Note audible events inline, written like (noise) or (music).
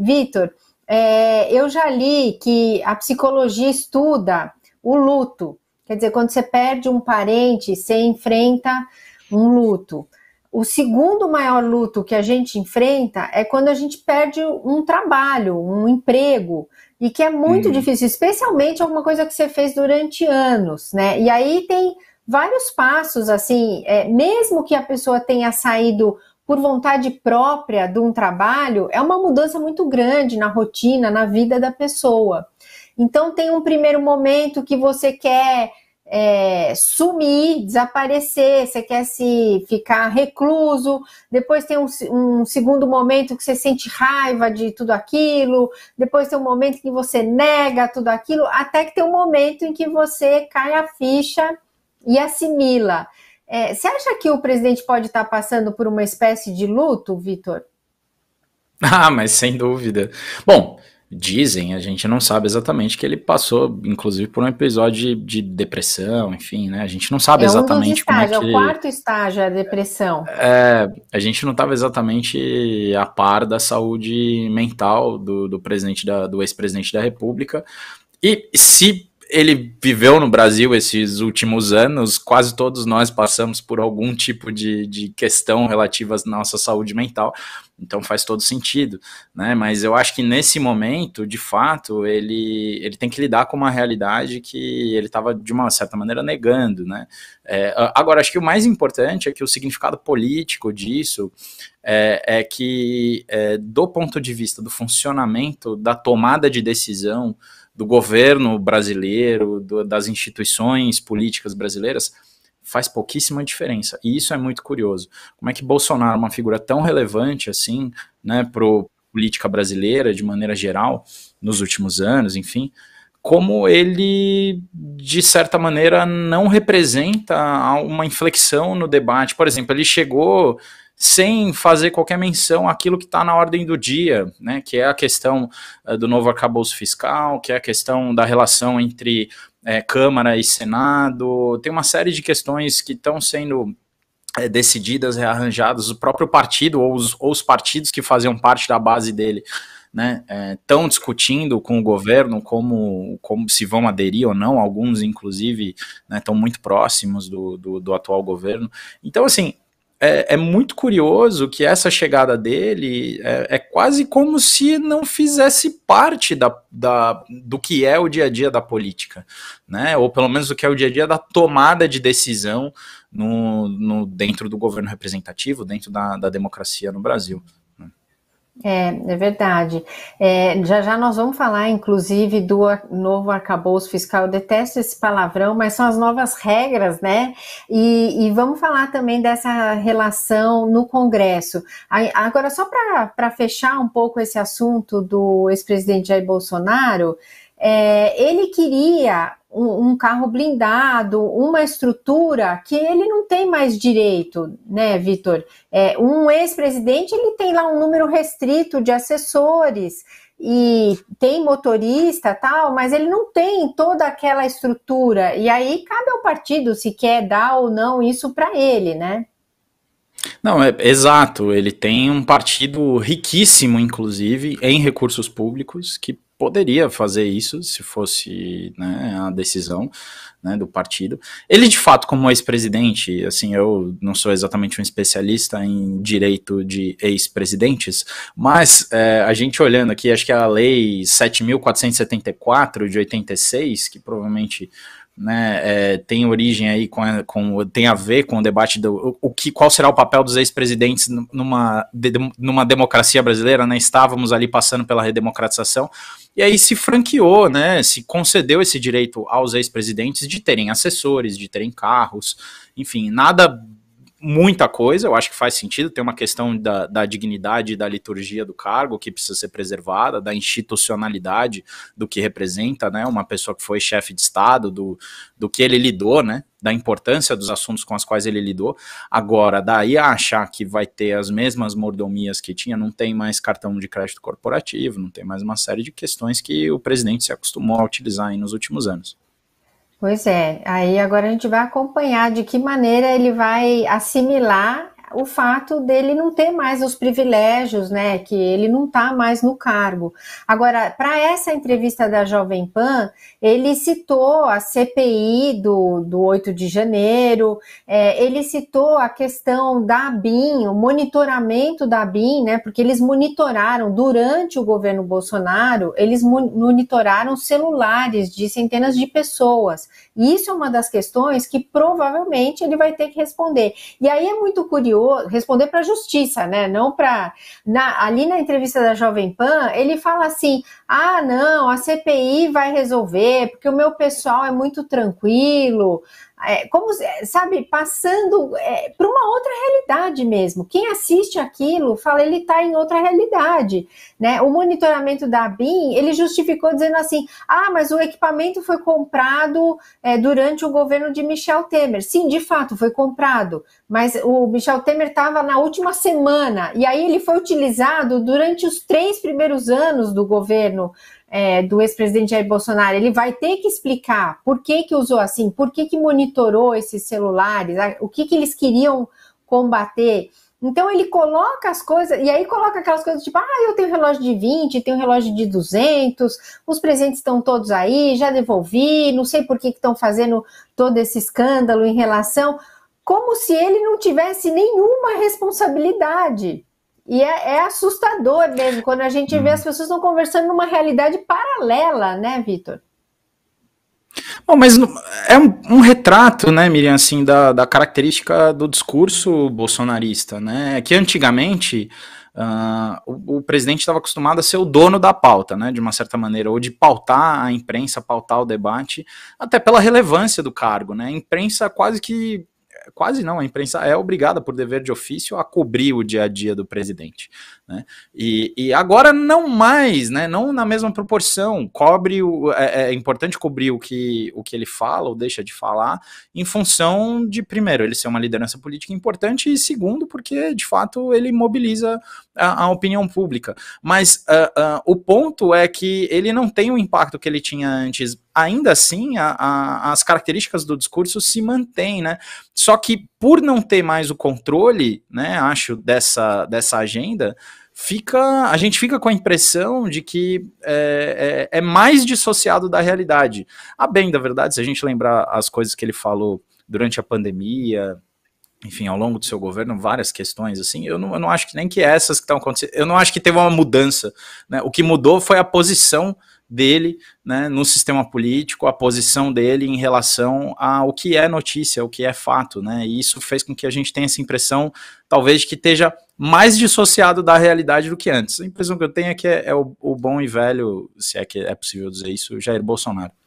Vitor, é, eu já li que a psicologia estuda o luto. Quer dizer, quando você perde um parente, você enfrenta um luto. O segundo maior luto que a gente enfrenta é quando a gente perde um trabalho, um emprego, e que é muito hum. difícil, especialmente alguma coisa que você fez durante anos, né? E aí tem vários passos, assim, é, mesmo que a pessoa tenha saído por vontade própria de um trabalho é uma mudança muito grande na rotina, na vida da pessoa. Então, tem um primeiro momento que você quer é, sumir, desaparecer, você quer se ficar recluso, depois tem um, um, segundo momento que você sente raiva de tudo aquilo, depois tem um momento que você nega tudo aquilo, até que tem um momento em que você cai a ficha e assimila. É, você acha que o presidente pode estar tá passando por uma espécie de luto, Vitor? (laughs) Ah, mas sem dúvida. Bom, dizem, a gente não sabe exatamente que ele passou, inclusive, por um episódio de, de depressão, enfim, né? A gente não sabe é exatamente como é que... É o quarto estágio, a depressão. É, a gente não estava exatamente a par da saúde mental do, do presidente da, do ex-presidente da República. E se ele viveu no Brasil esses últimos anos, quase todos nós passamos por algum tipo de, de questão relativa à nossa saúde mental, então faz todo sentido, né? Mas eu acho que nesse momento, de fato, ele, ele tem que lidar com uma realidade que ele estava, de uma certa maneira, negando, né? É, agora, acho que o mais importante é que o significado político disso é, é que, é, do ponto de vista do funcionamento da tomada de decisão, do governo brasileiro, do, das instituições políticas brasileiras, faz pouquíssima diferença. E isso é muito curioso. Como é que Bolsonaro, uma figura tão relevante assim, né, para política brasileira de maneira geral, nos últimos anos, enfim, como ele, de certa maneira, não representa uma inflexão no debate. Por exemplo, ele chegou sem fazer qualquer menção àquilo que está na ordem do dia, né, que é a questão eh, do novo arcabouço fiscal, que é a questão da relação entre é, Câmara e Senado, tem uma série de questões que estão sendo é, decididas, rearranjadas, o próprio partido ou os, ou os partidos que faziam parte da base dele né, estão é, discutindo com o governo como, como se vão aderir ou não, alguns, inclusive, estão né, muito próximos do, do, do, atual governo. Então, assim, é, é, muito curioso que essa chegada dele é, é quase como se não fizesse parte da, da, do que é o dia a dia da política, né? Ou pelo menos do que é o dia a dia da tomada de decisão no, no dentro do governo representativo, dentro da, da democracia no Brasil. É, é verdade. É, já já nós vamos falar, inclusive, do novo arcabouço fiscal. Eu detesto esse palavrão, mas são as novas regras, né? E, e vamos falar também dessa relação no Congresso. Agora, só para fechar um pouco esse assunto do ex-presidente Jair Bolsonaro, é, ele queria um, um carro blindado, uma estrutura que ele não tem mais direito, né, Vitor? É, um ex-presidente ele tem lá um número restrito de assessores e tem motorista tal, mas ele não tem toda aquela estrutura. E aí cabe ao partido se quer dar ou não isso para ele, né? Não, é exato. Ele tem um partido riquíssimo, inclusive, em recursos públicos, que poderia fazer isso se fosse né, a decisão né, do partido. Ele, de fato, como ex-presidente, assim, eu não sou exatamente um especialista em direito de ex-presidentes, mas é, a gente olhando aqui, acho que a Lei 7.474 de 86, que provavelmente né, é, tem origem aí com, com, tem a ver com o debate do o, que qual será o papel dos ex-presidentes numa, de, numa democracia brasileira, né? Estávamos ali passando pela redemocratização e aí se franqueou, né? Se concedeu esse direito aos ex-presidentes de terem assessores, de terem carros, enfim, nada muita coisa, eu acho que faz sentido, tem uma questão da, da dignidade e da liturgia do cargo que precisa ser preservada, da institucionalidade do que representa, né, uma pessoa que foi chefe de Estado, do, do que ele lidou, né, da importância dos assuntos com os quais ele lidou. Agora, daí a achar que vai ter as mesmas mordomias que tinha, não tem mais cartão de crédito corporativo, não tem mais uma série de questões que o presidente se acostumou a utilizar nos últimos anos. Pois é, aí agora a gente vai acompanhar de que maneira ele vai assimilar o fato dele não ter mais os privilégios, né? Que ele não está mais no cargo. Agora, para essa entrevista da Jovem Pan, ele citou a CPI do, do 8 de janeiro, é, ele citou a questão da BIM, o monitoramento da BIM, né? Porque eles monitoraram durante o governo Bolsonaro, eles monitoraram celulares de centenas de pessoas. E isso é uma das questões que provavelmente ele vai ter que responder. E aí é muito curioso responder para a justiça, né? Não para. ali na entrevista da Jovem Pan, ele fala assim: ah, não, a CPI vai resolver, porque o meu pessoal é muito tranquilo, é, como é, sabe, passando é, para uma outra realidade mesmo. Quem assiste aquilo fala ele está em outra realidade, né? O monitoramento da BIM ele justificou dizendo assim, ah, mas o equipamento foi comprado é, durante o governo de Michel Temer. Sim, de fato foi comprado, mas o Michel Temer estava na última semana e aí ele foi utilizado durante os três primeiros anos do governo é, do ex-presidente Jair Bolsonaro, ele vai ter que explicar por que, que usou assim, por que, que monitorou esses celulares, o que, que eles queriam combater. Então ele coloca as coisas, e aí coloca aquelas coisas tipo, ah, eu tenho relógio de 20, tenho relógio de 200, os presentes estão todos aí, já devolvi, não sei por que estão fazendo todo esse escândalo em relação, como se ele não tivesse nenhuma responsabilidade e é, é, assustador mesmo quando a gente vê hum. as pessoas estão conversando numa realidade paralela, né, Vitor? Bom, mas é um, um, retrato, né, Miriam, assim, da, da característica do discurso bolsonarista, né? É que antigamente Uh, o, o, presidente estava acostumado a ser o dono da pauta, né, de uma certa maneira, ou de pautar a imprensa, pautar o debate, até pela relevância do cargo. Né? A imprensa quase que quase não, a imprensa é obrigada por dever de ofício a cobrir o dia a dia do presidente. Né? E, e agora não mais, né? não na mesma proporção. Cobre o, é, é, é importante cobrir o que, o que ele fala ou deixa de falar, em função de, primeiro, ele ser uma liderança política importante, e segundo, porque de fato ele mobiliza a, a opinião pública. Mas uh, uh, o ponto é que ele não tem o impacto que ele tinha antes ainda assim a, a, as características do discurso se mantêm, né? Só que por não ter mais o controle, né, acho, dessa, dessa agenda, fica a gente fica com a impressão de que é, é, é mais dissociado da realidade. A bem da verdade, se a gente lembrar as coisas que ele falou durante a pandemia, enfim, ao longo do seu governo, várias questões, assim, eu não, eu não acho que nem que essas que estão acontecendo, eu não acho que teve uma mudança, né? o que mudou foi a posição dele né, no sistema político, a posição dele em relação ao que é notícia, o que é fato. Né, e isso fez com que a gente tenha essa impressão, talvez, de que esteja mais dissociado da realidade do que antes. A impressão que eu tenho é que é, é o, o, bom e velho, se é que é possível dizer isso, Jair Bolsonaro.